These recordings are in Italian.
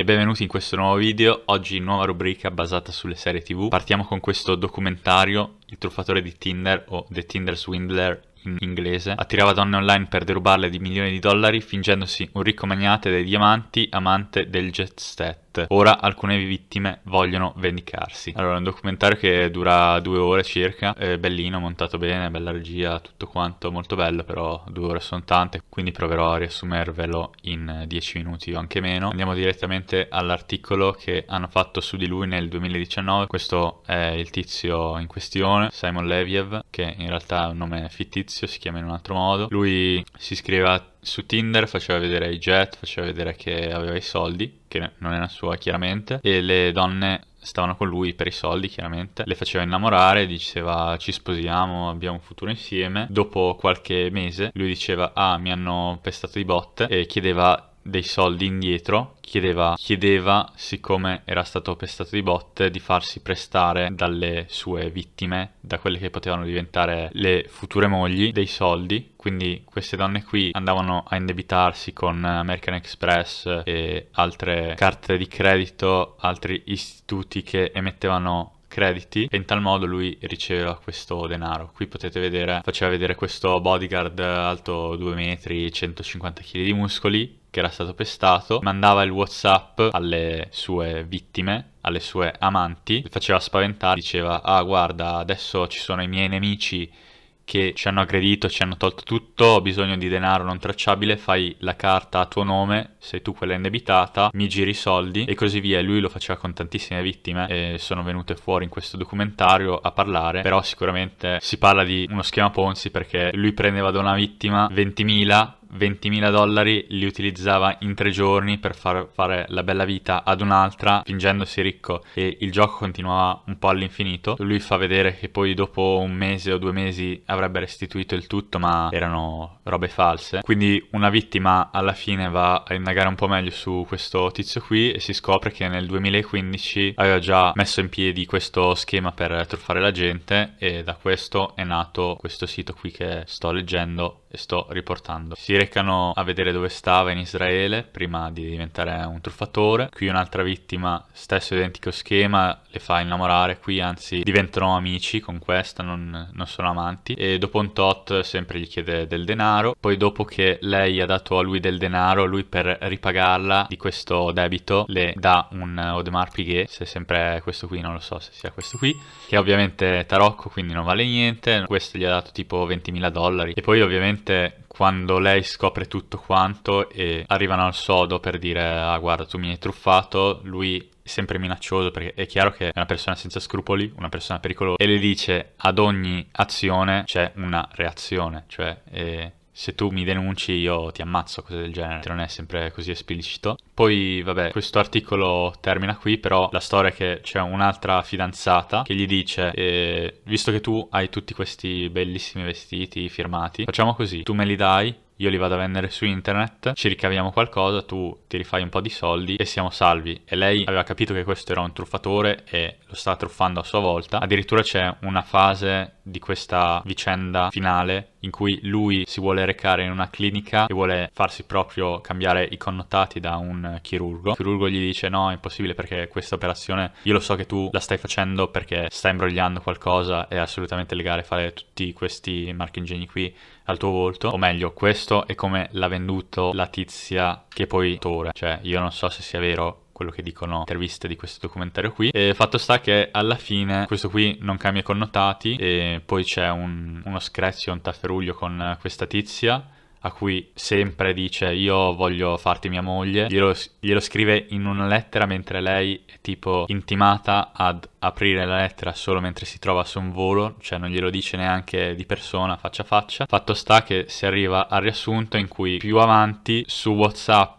e benvenuti in questo nuovo video, oggi nuova rubrica basata sulle serie tv. Partiamo con questo documentario, Il truffatore di Tinder o The Tinder Swindler in inglese, attirava donne online per derubarle di milioni di dollari fingendosi un ricco magnate dei diamanti, amante del jet set morte. Ora alcune vittime vogliono vendicarsi. Allora, è un documentario che dura due ore circa, è bellino, montato bene, bella regia, tutto quanto, molto bello, però due ore sono tante, quindi proverò a riassumervelo in dieci minuti o anche meno. Andiamo direttamente all'articolo che hanno fatto su di lui nel 2019, questo è il tizio in questione, Simon Leviev, che in realtà è un nome fittizio, si chiama in un altro modo. Lui si scrive a su Tinder faceva vedere i jet, faceva vedere che aveva i soldi, che non era sua chiaramente, e le donne stavano con lui per i soldi chiaramente, le faceva innamorare, diceva ci sposiamo, abbiamo un futuro insieme. Dopo qualche mese lui diceva ah mi hanno pestato di botte e chiedeva dei soldi indietro, chiedeva, chiedeva, siccome era stato pestato di botte, di farsi prestare dalle sue vittime, da quelle che potevano diventare le future mogli, dei soldi. Quindi queste donne qui andavano a indebitarsi con American Express e altre carte di credito, altri istituti che emettevano crediti e in tal modo lui riceveva questo denaro. Qui potete vedere, faceva vedere questo bodyguard alto 2 metri, 150 kg di muscoli che era stato pestato, mandava il WhatsApp alle sue vittime alle sue amanti, le faceva spaventare, diceva ah guarda adesso ci sono i miei nemici che ci hanno aggredito, ci hanno tolto tutto, ho bisogno di denaro non tracciabile, fai la carta a tuo nome, sei tu quella indebitata, mi giri i soldi e così via. Lui lo faceva con tantissime vittime e sono venute fuori in questo documentario a parlare, però sicuramente si parla di uno schema Ponzi perché lui prendeva da una vittima 20.000 20.000 dollari li utilizzava in tre giorni per far fare la bella vita ad un'altra fingendosi ricco e il gioco continuava un po' all'infinito. Lui fa vedere che poi dopo un mese o due mesi avrebbe restituito il tutto ma erano robe false. Quindi una vittima alla fine va a indagare un po' meglio su questo tizio qui e si scopre che nel 2015 aveva già messo in piedi questo schema per truffare la gente e da questo è nato questo sito qui che sto leggendo e sto riportando. Si recano a vedere dove stava in Israele prima di diventare un truffatore. Qui un'altra vittima, stesso identico schema, le fa innamorare qui, anzi diventano amici con questa, non, non sono amanti. E dopo un tot sempre gli chiede del denaro. Poi dopo che lei ha dato a lui del denaro, lui per ripagarla di questo debito le dà un Odemar Piguet, se sempre questo qui, non lo so se sia questo qui, che ovviamente tarocco quindi non vale niente, questo gli ha dato tipo 20.000 dollari e poi ovviamente quando lei scopre tutto quanto e arrivano al sodo per dire ah guarda tu mi hai truffato, lui è sempre minaccioso perché è chiaro che è una persona senza scrupoli, una persona pericolosa e le dice ad ogni azione c'è una reazione, cioè... Eh, se tu mi denunci io ti ammazzo, cose del genere, non è sempre così esplicito. Poi vabbè, questo articolo termina qui, però la storia è che c'è un'altra fidanzata che gli dice, eh, visto che tu hai tutti questi bellissimi vestiti firmati, facciamo così, tu me li dai, io li vado a vendere su internet, ci ricaviamo qualcosa, tu ti rifai un po' di soldi e siamo salvi. E lei aveva capito che questo era un truffatore e lo sta truffando a sua volta. Addirittura c'è una fase di questa vicenda finale in cui lui si vuole recare in una clinica e vuole farsi proprio cambiare i connotati da un chirurgo. Il chirurgo gli dice no, è impossibile perché questa operazione io lo so che tu la stai facendo perché stai imbrogliando qualcosa è assolutamente legale fare tutti questi marchingegni qui al tuo volto, o meglio, questo è come l'ha venduto la tizia che poi ora, cioè io non so se sia vero quello che dicono interviste di questo documentario qui. E fatto sta che alla fine questo qui non cambia i connotati e poi c'è un, uno screzio, un tafferuglio con questa tizia a cui sempre dice io voglio farti mia moglie, glielo, glielo, scrive in una lettera mentre lei è tipo intimata ad aprire la lettera solo mentre si trova su un volo, cioè non glielo dice neanche di persona faccia a faccia. Fatto sta che si arriva al riassunto in cui più avanti su WhatsApp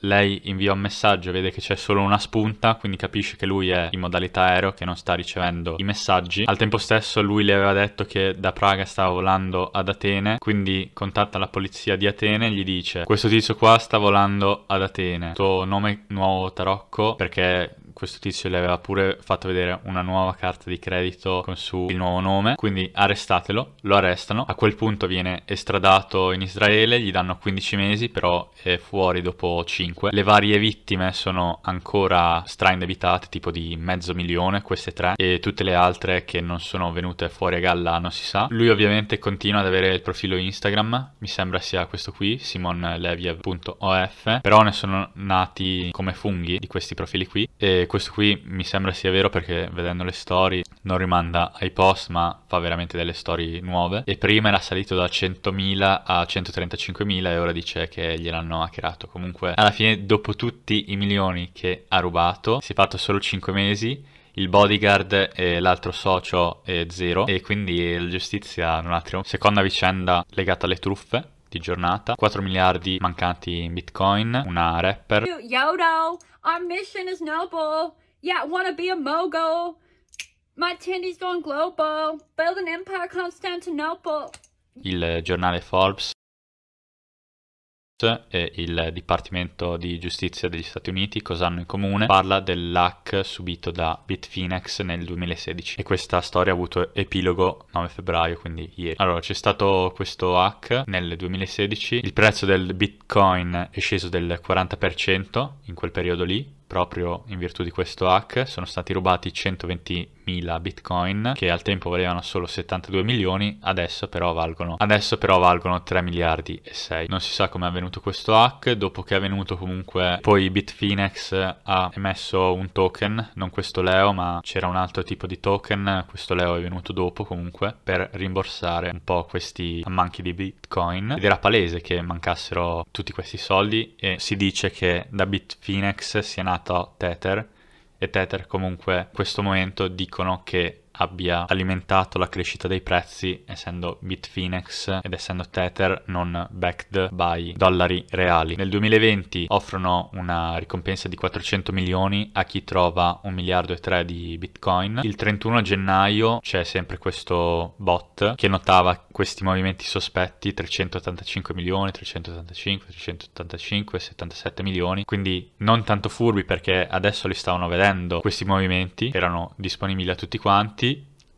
lei invia un messaggio, vede che c'è solo una spunta, quindi capisce che lui è in modalità aereo, che non sta ricevendo i messaggi. Al tempo stesso lui le aveva detto che da Praga stava volando ad Atene, quindi contatta la polizia sia di Atene gli dice questo tizio qua sta volando ad Atene, tuo nome nuovo tarocco perché questo tizio le aveva pure fatto vedere una nuova carta di credito con su il nuovo nome, quindi arrestatelo, lo arrestano, a quel punto viene estradato in Israele, gli danno 15 mesi, però è fuori dopo 5. Le varie vittime sono ancora straindebitate, tipo di mezzo milione, queste tre, e tutte le altre che non sono venute fuori a galla non si sa. Lui ovviamente continua ad avere il profilo Instagram, mi sembra sia questo qui, simonleviev.of, però ne sono nati come funghi di questi profili qui, e questo qui mi sembra sia vero perché vedendo le storie non rimanda ai post ma fa veramente delle storie nuove e prima era salito da 100.000 a 135.000 e ora dice che gliel'hanno hackerato. Comunque alla fine dopo tutti i milioni che ha rubato si è fatto solo 5 mesi il bodyguard e l'altro socio è zero e quindi la giustizia non ha trionfato. Seconda vicenda legata alle truffe, di giornata, 4 miliardi mancanti in bitcoin, una rapper. Yodo, our mission is noble, yeah, wanna be a mogul, my tindy's going global, build an empire Constantinople. Il giornale Forbes e il Dipartimento di Giustizia degli Stati Uniti cosa hanno in comune, parla dell'hack subito da Bitfinex nel 2016 e questa storia ha avuto epilogo 9 febbraio, quindi ieri. Allora, c'è stato questo hack nel 2016, il prezzo del Bitcoin è sceso del 40% in quel periodo lì, proprio in virtù di questo hack sono stati rubati 120 100.000 bitcoin che al tempo valevano solo 72 milioni, adesso però valgono, adesso però valgono 3 miliardi e 6. Non si sa come è avvenuto questo hack, dopo che è avvenuto comunque poi Bitfinex ha emesso un token, non questo Leo ma c'era un altro tipo di token, questo Leo è venuto dopo comunque per rimborsare un po' questi manchi di bitcoin ed era palese che mancassero tutti questi soldi e si dice che da Bitfinex sia nato Tether e Tether comunque in questo momento dicono che abbia alimentato la crescita dei prezzi essendo Bitfinex ed essendo Tether non backed by dollari reali. Nel 2020 offrono una ricompensa di 400 milioni a chi trova 1 miliardo e 3 di Bitcoin. Il 31 gennaio c'è sempre questo bot che notava questi movimenti sospetti 385 milioni, 385, 385, 77 milioni, quindi non tanto furbi perché adesso li stavano vedendo questi movimenti, erano disponibili a tutti quanti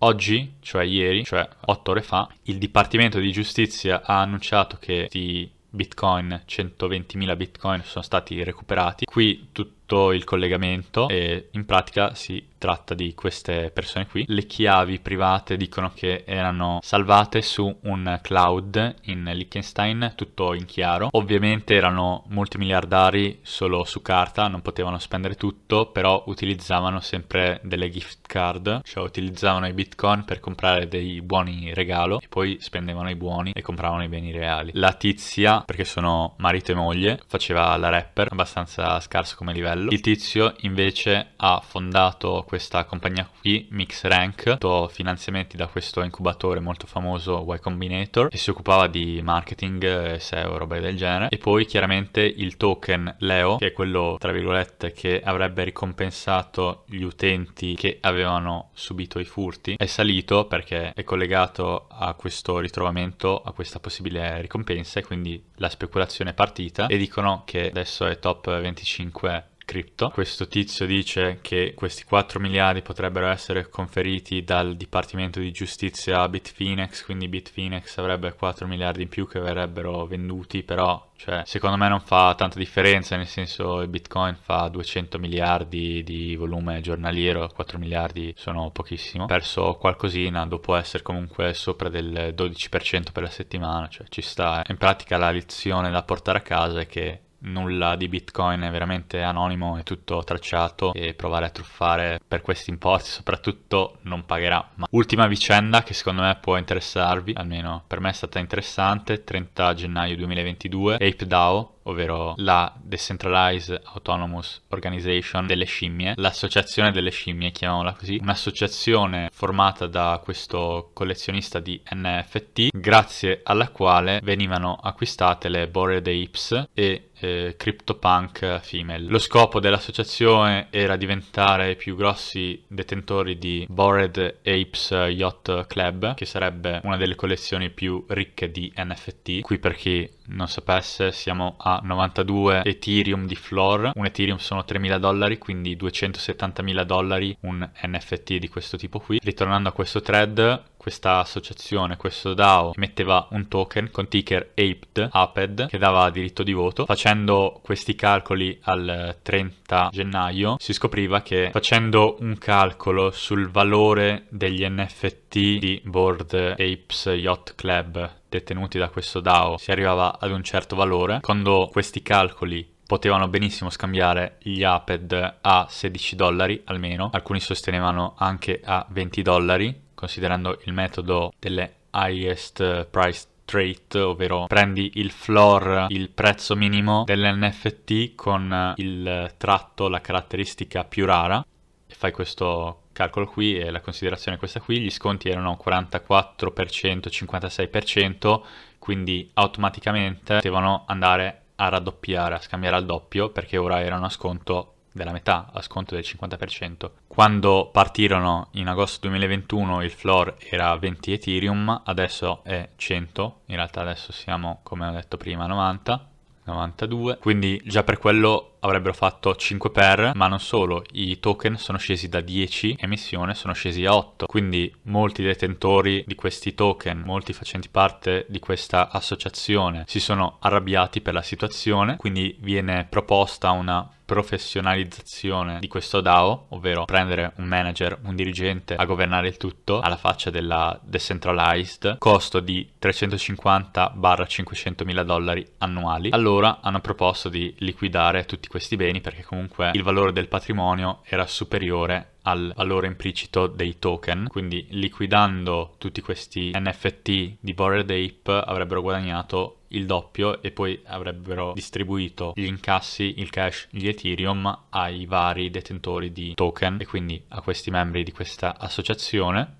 Oggi, cioè ieri, cioè otto ore fa, il Dipartimento di Giustizia ha annunciato che i bitcoin, 120.000 bitcoin sono stati recuperati. Qui tutto tutto il collegamento e in pratica si tratta di queste persone qui. Le chiavi private dicono che erano salvate su un cloud in Liechtenstein, tutto in chiaro. Ovviamente erano molti miliardari solo su carta, non potevano spendere tutto, però utilizzavano sempre delle gift card, cioè utilizzavano i bitcoin per comprare dei buoni regalo e poi spendevano i buoni e compravano i beni reali. La tizia, perché sono marito e moglie, faceva la rapper, abbastanza scarso come livello livello. Il tizio invece ha fondato questa compagnia qui, MixRank, ha avuto finanziamenti da questo incubatore molto famoso Y Combinator e si occupava di marketing, SEO, roba del genere. E poi chiaramente il token Leo, che è quello tra virgolette che avrebbe ricompensato gli utenti che avevano subito i furti, è salito perché è collegato a questo ritrovamento, a questa possibile ricompensa e quindi la speculazione è partita e dicono che adesso è top 25 cripto. Questo tizio dice che questi 4 miliardi potrebbero essere conferiti dal Dipartimento di Giustizia a Bitfinex, quindi Bitfinex avrebbe 4 miliardi in più che verrebbero venduti, però cioè, secondo me non fa tanta differenza, nel senso il Bitcoin fa 200 miliardi di volume giornaliero, 4 miliardi sono pochissimo. perso qualcosina dopo essere comunque sopra del 12% per la settimana, cioè ci sta. In pratica la lezione da portare a casa è che nulla di Bitcoin, è veramente anonimo, è tutto tracciato e provare a truffare per questi importi soprattutto non pagherà. Ma ultima vicenda che secondo me può interessarvi, almeno per me è stata interessante, 30 gennaio 2022, ApeDAO ovvero la Decentralized Autonomous Organization delle scimmie, l'associazione delle scimmie, chiamiamola così, un'associazione formata da questo collezionista di NFT, grazie alla quale venivano acquistate le Bored Apes e eh, CryptoPunk Female. Lo scopo dell'associazione era diventare i più grossi detentori di Bored Apes Yacht Club, che sarebbe una delle collezioni più ricche di NFT. Qui per chi non sapesse siamo a 92 Ethereum di floor, un Ethereum sono 3.000 dollari, quindi 270.000 dollari un NFT di questo tipo qui. Ritornando a questo thread, questa associazione, questo DAO, emetteva un token con ticker APED, APED che dava diritto di voto. Facendo questi calcoli al 30 gennaio si scopriva che facendo un calcolo sul valore degli NFT di Board Apes Yacht Club detenuti da questo DAO si arrivava ad un certo valore. Quando questi calcoli potevano benissimo scambiare gli APED a 16 dollari almeno, alcuni sostenevano anche a 20 dollari, considerando il metodo delle highest price Rate, ovvero prendi il floor, il prezzo minimo dell'NFT con il tratto, la caratteristica più rara, e fai questo calcolo qui e la considerazione è questa qui, gli sconti erano 44%, 56%, quindi automaticamente devono andare a raddoppiare, a scambiare al doppio, perché ora erano a sconto della metà a sconto del 50%. Quando partirono in agosto 2021 il floor era 20 Ethereum, adesso è 100, in realtà adesso siamo come ho detto prima 90, 92, quindi già per quello avrebbero fatto 5 per, ma non solo, i token sono scesi da 10 emissione sono scesi a 8, quindi molti detentori di questi token, molti facenti parte di questa associazione si sono arrabbiati per la situazione, quindi viene proposta una professionalizzazione di questo DAO, ovvero prendere un manager, un dirigente a governare il tutto alla faccia della decentralized, costo di 350-500 mila dollari annuali. Allora hanno proposto di liquidare tutti questi beni perché comunque il valore del patrimonio era superiore al valore implicito dei token, quindi liquidando tutti questi NFT di Bored Ape avrebbero guadagnato il doppio e poi avrebbero distribuito gli incassi, il cash, gli Ethereum ai vari detentori di token e quindi a questi membri di questa associazione.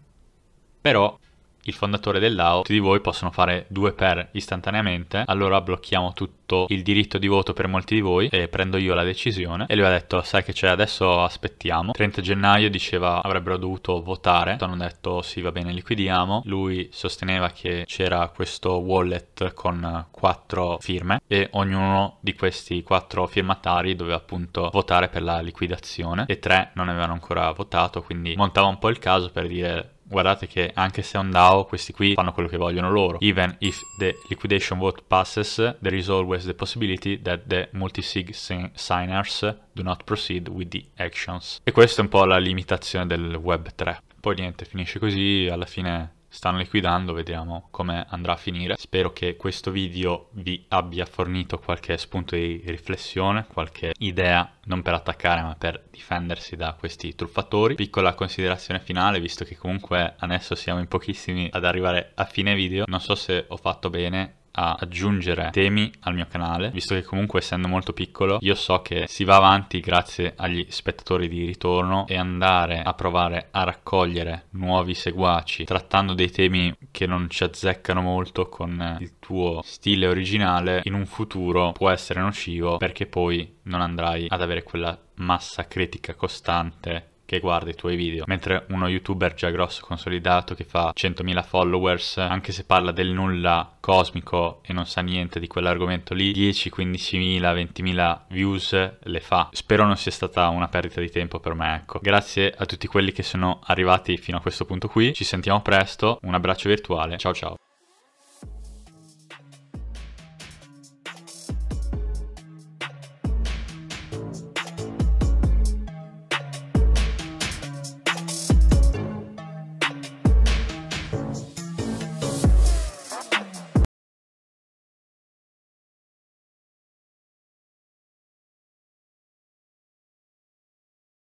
Però il fondatore del DAO, tutti di voi possono fare due per istantaneamente, allora blocchiamo tutto il diritto di voto per molti di voi e prendo io la decisione e lui ha detto sai che c'è adesso aspettiamo, 30 gennaio diceva avrebbero dovuto votare, hanno detto sì va bene liquidiamo, lui sosteneva che c'era questo wallet con quattro firme e ognuno di questi quattro firmatari doveva appunto votare per la liquidazione e tre non avevano ancora votato quindi montava un po' il caso per dire guardate che anche se è un DAO, questi qui fanno quello che vogliono loro. Even if the liquidation vote passes, there is always the possibility that the multi-sig signers do not proceed with the actions. E questa è un po' la limitazione del Web3. Poi niente, finisce così, alla fine stanno liquidando, vediamo come andrà a finire. Spero che questo video vi abbia fornito qualche spunto di riflessione, qualche idea, non per attaccare ma per difendersi da questi truffatori. Piccola considerazione finale, visto che comunque adesso siamo in pochissimi ad arrivare a fine video, non so se ho fatto bene a aggiungere temi al mio canale, visto che comunque essendo molto piccolo io so che si va avanti grazie agli spettatori di ritorno e andare a provare a raccogliere nuovi seguaci trattando dei temi che non ci azzeccano molto con il tuo stile originale in un futuro può essere nocivo perché poi non andrai ad avere quella massa critica costante che guarda i tuoi video, mentre uno youtuber già grosso consolidato che fa 100.000 followers, anche se parla del nulla cosmico e non sa niente di quell'argomento lì, 10, 15.000, 20.000 views le fa. Spero non sia stata una perdita di tempo per me, ecco. Grazie a tutti quelli che sono arrivati fino a questo punto qui, ci sentiamo presto, un abbraccio virtuale, ciao ciao.